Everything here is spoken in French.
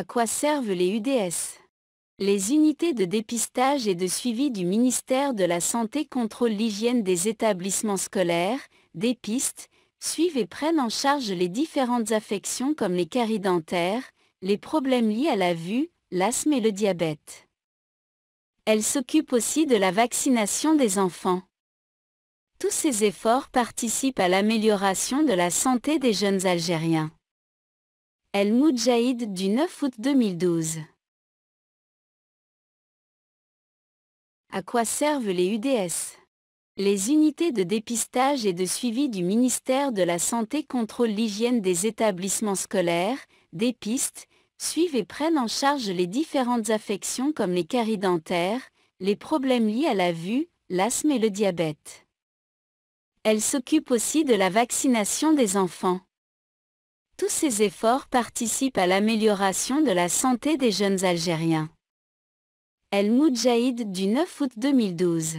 À quoi servent les UDS Les unités de dépistage et de suivi du ministère de la Santé contrôlent l'hygiène des établissements scolaires, dépistent, suivent et prennent en charge les différentes affections comme les caries dentaires, les problèmes liés à la vue, l'asthme et le diabète. Elles s'occupent aussi de la vaccination des enfants. Tous ces efforts participent à l'amélioration de la santé des jeunes Algériens. El Moudjahid du 9 août 2012. À quoi servent les UDS Les unités de dépistage et de suivi du ministère de la Santé contrôlent l'hygiène des établissements scolaires, dépistent, suivent et prennent en charge les différentes affections comme les caries dentaires, les problèmes liés à la vue, l'asthme et le diabète. Elles s'occupent aussi de la vaccination des enfants. Tous ces efforts participent à l'amélioration de la santé des jeunes Algériens. El Moudjahid du 9 août 2012